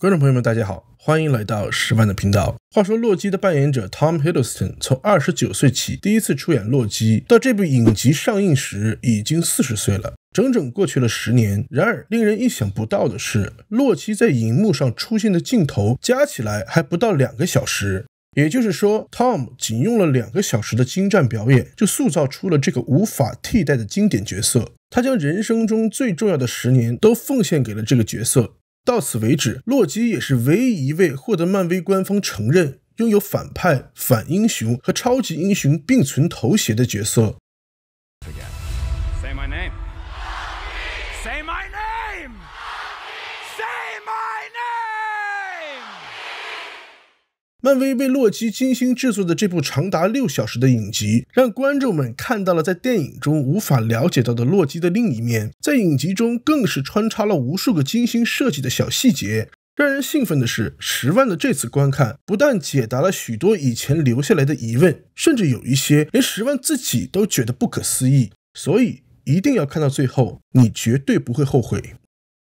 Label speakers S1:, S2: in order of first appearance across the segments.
S1: 观众朋友们，大家好，欢迎来到十万的频道。话说，洛基的扮演者 Tom Hiddleston 从二十九岁起第一次出演洛基，到这部影集上映时已经四十岁了，整整过去了十年。然而，令人意想不到的是，洛基在银幕上出现的镜头加起来还不到两个小时，也就是说，Tom 仅用了两个小时的精湛表演就塑造出了这个无法替代的经典角色。他将人生中最重要的十年都奉献给了这个角色。到此为止，洛基也是唯一一位获得漫威官方承认拥有反派、反英雄和超级英雄并存头衔的角色。漫威为洛基精心制作的这部长达六小时的影集，让观众们看到了在电影中无法了解到的洛基的另一面。在影集中，更是穿插了无数个精心设计的小细节。让人兴奋的是，十万的这次观看，不但解答了许多以前留下来的疑问，甚至有一些连十万自己都觉得不可思议。所以一定要看到最后，你绝对不会后悔。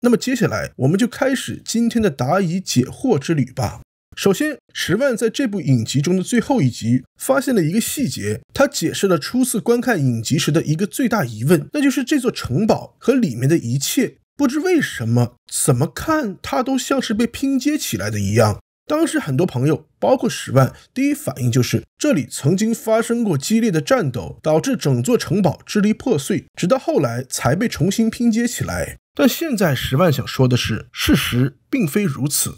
S1: 那么接下来，我们就开始今天的答疑解惑之旅吧。首先，十万在这部影集中的最后一集发现了一个细节，他解释了初次观看影集时的一个最大疑问，那就是这座城堡和里面的一切，不知为什么，怎么看它都像是被拼接起来的一样。当时，很多朋友，包括十万，第一反应就是这里曾经发生过激烈的战斗，导致整座城堡支离破碎，直到后来才被重新拼接起来。但现在，十万想说的是，事实并非如此。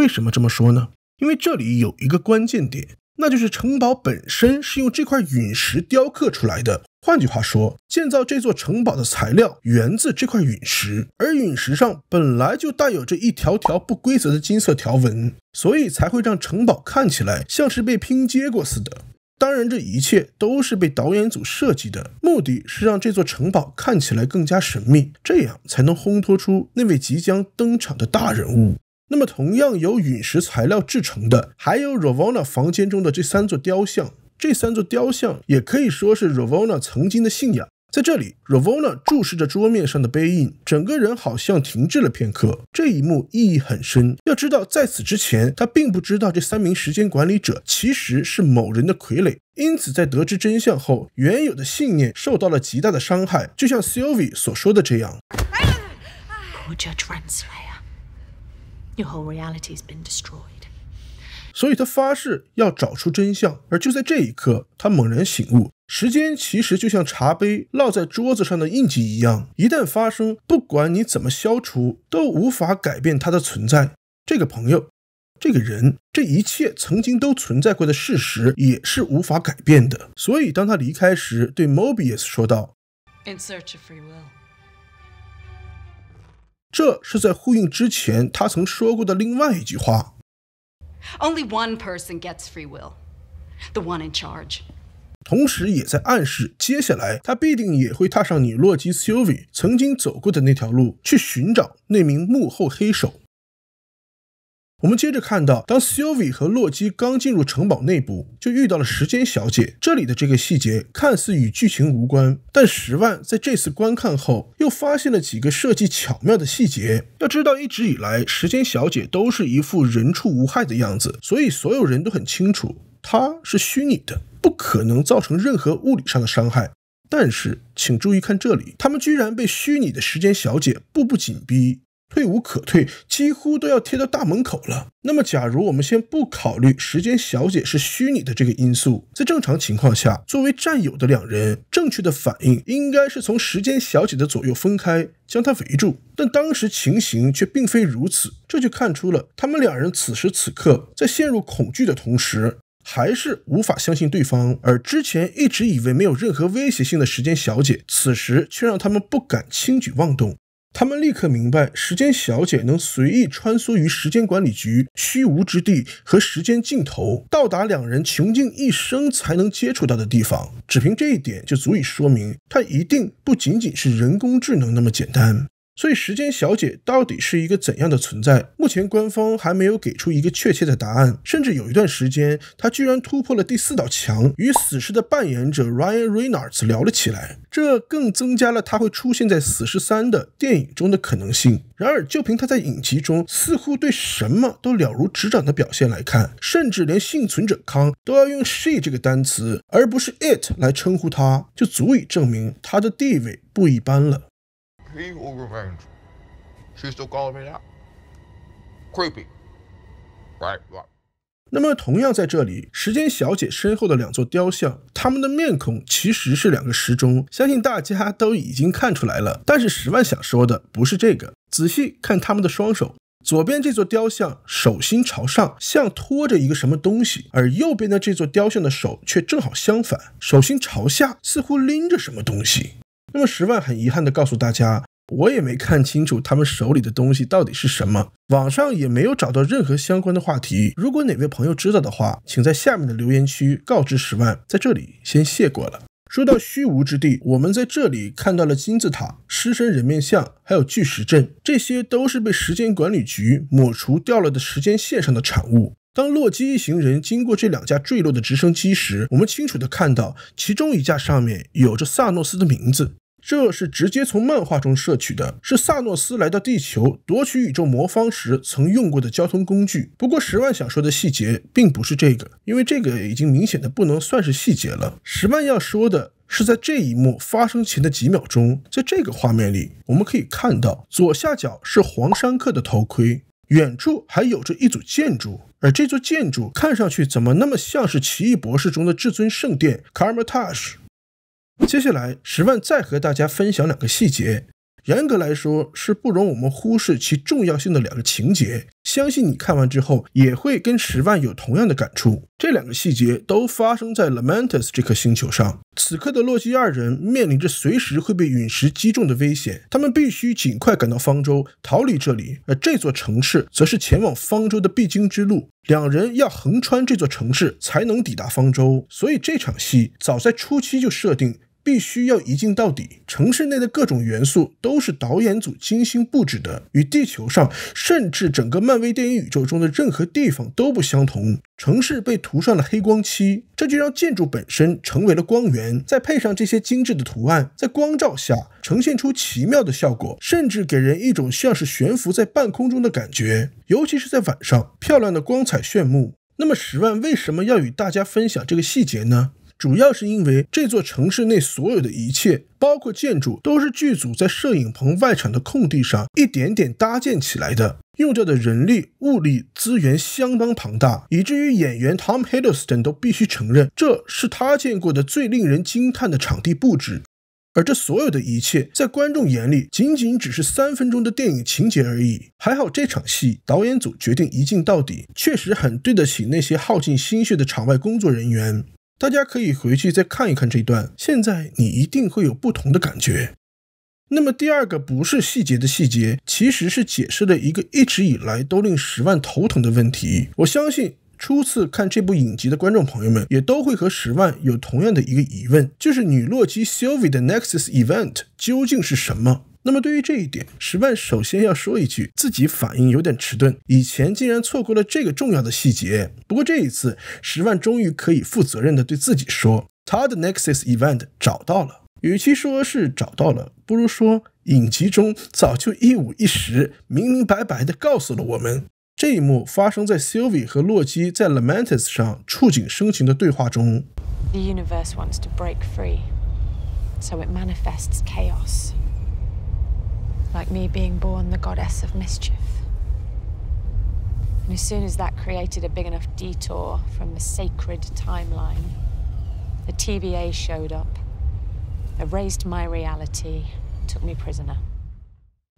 S1: 为什么这么说呢？因为这里有一个关键点，那就是城堡本身是用这块陨石雕刻出来的。换句话说，建造这座城堡的材料源自这块陨石，而陨石上本来就带有着一条条不规则的金色条纹，所以才会让城堡看起来像是被拼接过似的。当然，这一切都是被导演组设计的，目的是让这座城堡看起来更加神秘，这样才能烘托出那位即将登场的大人物。那么，同样由陨石材料制成的，还有 Ravonna 房间中的这三座雕像。这三座雕像也可以说是 Ravonna 曾经的信仰。在这里，Ravonna 注视着桌面上的碑印，整个人好像停滞了片刻。这一幕意义很深。要知道，在此之前，他并不知道这三名时间管理者其实是某人的傀儡，因此在得知真相后，原有的信念受到了极大的伤害。就像 Sylvie 所说的这样。所以，他发誓要找出真相。而就在这一刻，他猛然醒悟：时间其实就像茶杯落在桌子上的印记一样，一旦发生，不管你怎么消除，都无法改变它的存在。这个朋友，这个人，这一切曾经都存在过的事实，也是无法改变的。所以，当他离开时，对 Mobius 说道。这是在呼应之前他曾说过的另外一句话。Only one person gets free will, the one in charge. 同时也在暗示，接下来他必定也会踏上你洛基 ·Sylvie 曾经走过的那条路，去寻找那名幕后黑手。我们接着看到，当 Sylvie 和洛基刚进入城堡内部，就遇到了时间小姐。这里的这个细节看似与剧情无关，但十万在这次观看后又发现了几个设计巧妙的细节。要知道，一直以来，时间小姐都是一副人畜无害的样子，所以所有人都很清楚她是虚拟的，不可能造成任何物理上的伤害。但是，请注意看这里，他们居然被虚拟的时间小姐步步紧逼。退无可退，几乎都要贴到大门口了。那么，假如我们先不考虑时间小姐是虚拟的这个因素，在正常情况下，作为战友的两人正确的反应应该是从时间小姐的左右分开，将她围住。但当时情形却并非如此，这就看出了他们两人此时此刻在陷入恐惧的同时，还是无法相信对方。而之前一直以为没有任何威胁性的时间小姐，此时却让他们不敢轻举妄动。他们立刻明白，时间小姐能随意穿梭于时间管理局虚无之地和时间尽头，到达两人穷尽一生才能接触到的地方。只凭这一点，就足以说明她一定不仅仅是人工智能那么简单。所以，时间小姐到底是一个怎样的存在？目前官方还没有给出一个确切的答案。甚至有一段时间，她居然突破了第四道墙，与死侍的扮演者 Ryan Reynolds 聊了起来，这更增加了她会出现在《死侍三》的电影中的可能性。然而，就凭她在影集中似乎对什么都了如指掌的表现来看，甚至连幸存者康都要用 she 这个单词而不是 it 来称呼她，就足以证明她的地位不一般了。He o v l revenge. She's still calling me out. Creepy. Right. 那么，同样在这里，时间小姐身后的两座雕像，他们的面孔其实是两个时钟，相信大家都已经看出来了。但是十万想说的不是这个，仔细看他们的双手，左边这座雕像手心朝上，像托着一个什么东西，而右边的这座雕像的手却正好相反，手心朝下，似乎拎着什么东西。那么十万很遗憾的告诉大家，我也没看清楚他们手里的东西到底是什么，网上也没有找到任何相关的话题。如果哪位朋友知道的话，请在下面的留言区告知十万，在这里先谢过了。说到虚无之地，我们在这里看到了金字塔、狮身人面像，还有巨石阵，这些都是被时间管理局抹除掉了的时间线上的产物。当洛基一行人经过这两架坠落的直升机时，我们清楚地看到，其中一架上面有着萨诺斯的名字。这是直接从漫画中摄取的，是萨诺斯来到地球夺取宇宙魔方时曾用过的交通工具。不过，十万想说的细节并不是这个，因为这个已经明显的不能算是细节了。十万要说的是，在这一幕发生前的几秒钟，在这个画面里，我们可以看到左下角是黄衫客的头盔。远处还有着一组建筑，而这座建筑看上去怎么那么像是《奇异博士》中的至尊圣殿 Karmatash？接下来，十万再和大家分享两个细节，严格来说是不容我们忽视其重要性的两个情节。相信你看完之后也会跟十万有同样的感触。这两个细节都发生在 Lamentus 这颗星球上。此刻的洛基二人面临着随时会被陨石击中的危险，他们必须尽快赶到方舟，逃离这里。而这座城市则是前往方舟的必经之路，两人要横穿这座城市才能抵达方舟。所以这场戏早在初期就设定。必须要一镜到底。城市内的各种元素都是导演组精心布置的，与地球上甚至整个漫威电影宇宙中的任何地方都不相同。城市被涂上了黑光漆，这就让建筑本身成为了光源，再配上这些精致的图案，在光照下呈现出奇妙的效果，甚至给人一种像是悬浮在半空中的感觉。尤其是在晚上，漂亮的光彩炫目。那么，十万为什么要与大家分享这个细节呢？主要是因为这座城市内所有的一切，包括建筑，都是剧组在摄影棚外场的空地上一点点搭建起来的，用掉的人力、物力资源相当庞大，以至于演员 Tom Hiddleston 都必须承认，这是他见过的最令人惊叹的场地布置。而这所有的一切，在观众眼里，仅仅只是三分钟的电影情节而已。还好这场戏，导演组决定一镜到底，确实很对得起那些耗尽心血的场外工作人员。大家可以回去再看一看这段，现在你一定会有不同的感觉。那么第二个不是细节的细节，其实是解释了一个一直以来都令十万头疼的问题。我相信初次看这部影集的观众朋友们，也都会和十万有同样的一个疑问，就是女洛基 Sylvie 的 Nexus Event 究竟是什么？那么对于这一点，十万首先要说一句，自己反应有点迟钝，以前竟然错过了这个重要的细节。不过这一次，十万终于可以负责任的对自己说，他的 Nexus Event 找到了。与其说是找到了，不如说影集中早就一五一十、明明白白的告诉了我们，这一幕发生在 Sylvie 和洛基在 Lamentis 上触景生情的对话中。The wants to it manifests chaos. universe break free, so Like me being born the goddess of mischief. And as soon as that created a big enough detour from the sacred timeline, the TVA showed up, erased my reality, took me prisoner.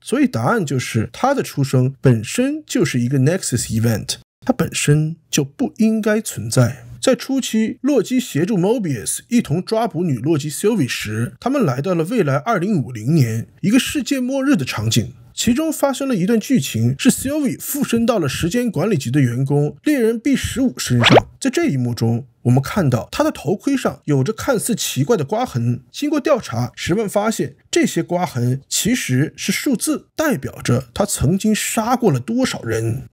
S1: 所以答案就是他的出生本身就是一个 Nexus event，它本身就不应该存在。在初期，洛基协助 Mobius 一同抓捕女洛基 Sylvie 时，他们来到了未来2050年，一个世界末日的场景。其中发生了一段剧情，是 Sylvie 附身到了时间管理局的员工猎人 B 十五身上。在这一幕中，我们看到他的头盔上有着看似奇怪的刮痕。经过调查，十问发现这些刮痕其实是数字，代表着他曾经杀过了多少人。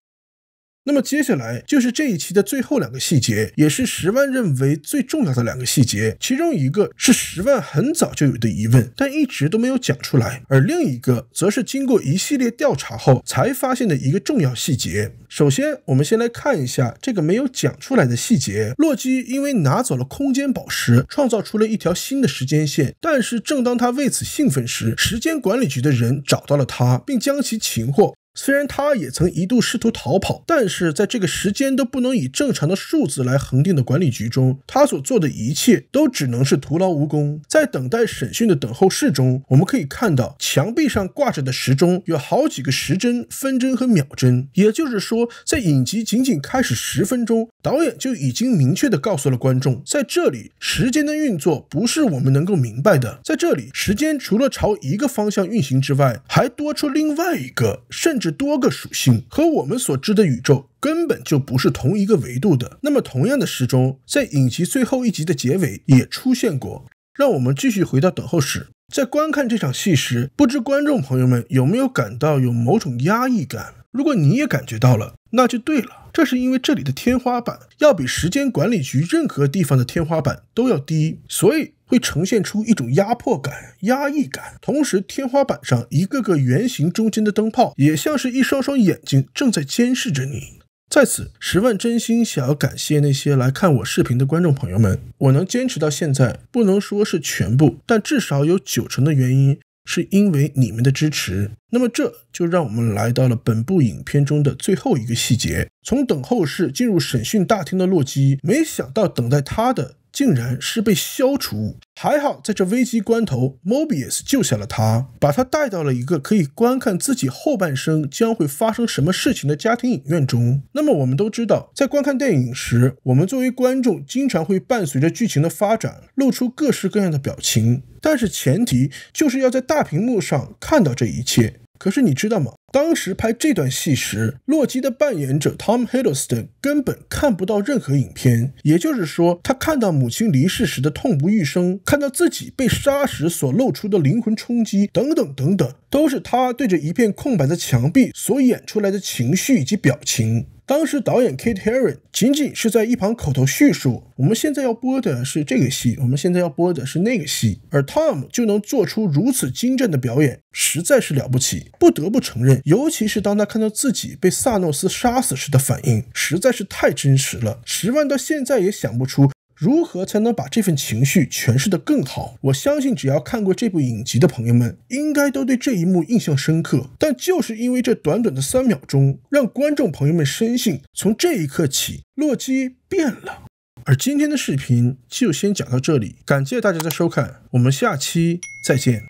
S1: 那么接下来就是这一期的最后两个细节，也是十万认为最重要的两个细节。其中一个是十万很早就有的疑问，但一直都没有讲出来；而另一个则是经过一系列调查后才发现的一个重要细节。首先，我们先来看一下这个没有讲出来的细节：洛基因为拿走了空间宝石，创造出了一条新的时间线。但是，正当他为此兴奋时，时间管理局的人找到了他，并将其擒获。虽然他也曾一度试图逃跑，但是在这个时间都不能以正常的数字来恒定的管理局中，他所做的一切都只能是徒劳无功。在等待审讯的等候室中，我们可以看到墙壁上挂着的时钟，有好几个时针、分针和秒针。也就是说，在影集仅仅开始十分钟，导演就已经明确地告诉了观众，在这里时间的运作不是我们能够明白的。在这里，时间除了朝一个方向运行之外，还多出另外一个，甚至。多个属性和我们所知的宇宙根本就不是同一个维度的。那么，同样的时钟在影集最后一集的结尾也出现过。让我们继续回到等候室，在观看这场戏时，不知观众朋友们有没有感到有某种压抑感？如果你也感觉到了，那就对了，这是因为这里的天花板要比时间管理局任何地方的天花板都要低，所以。会呈现出一种压迫感、压抑感，同时天花板上一个个圆形中间的灯泡也像是一双双眼睛，正在监视着你。在此，十万真心想要感谢那些来看我视频的观众朋友们，我能坚持到现在，不能说是全部，但至少有九成的原因是因为你们的支持。那么，这就让我们来到了本部影片中的最后一个细节：从等候室进入审讯大厅的洛基，没想到等待他的。竟然是被消除还好在这危急关头，Mobius 救下了他，把他带到了一个可以观看自己后半生将会发生什么事情的家庭影院中。那么我们都知道，在观看电影时，我们作为观众经常会伴随着剧情的发展露出各式各样的表情，但是前提就是要在大屏幕上看到这一切。可是你知道吗？当时拍这段戏时，洛基的扮演者 Tom Hiddleston 根本看不到任何影片，也就是说，他看到母亲离世时的痛不欲生，看到自己被杀时所露出的灵魂冲击，等等等等，都是他对着一片空白的墙壁所演出来的情绪以及表情。当时导演 Kate Herron 仅仅是在一旁口头叙述，我们现在要播的是这个戏，我们现在要播的是那个戏，而 Tom 就能做出如此精湛的表演，实在是了不起，不得不承认。尤其是当他看到自己被萨诺斯杀死时的反应，实在是太真实了。十万到现在也想不出如何才能把这份情绪诠释得更好。我相信，只要看过这部影集的朋友们，应该都对这一幕印象深刻。但就是因为这短短的三秒钟，让观众朋友们深信，从这一刻起，洛基变了。而今天的视频就先讲到这里，感谢大家的收看，我们下期再见。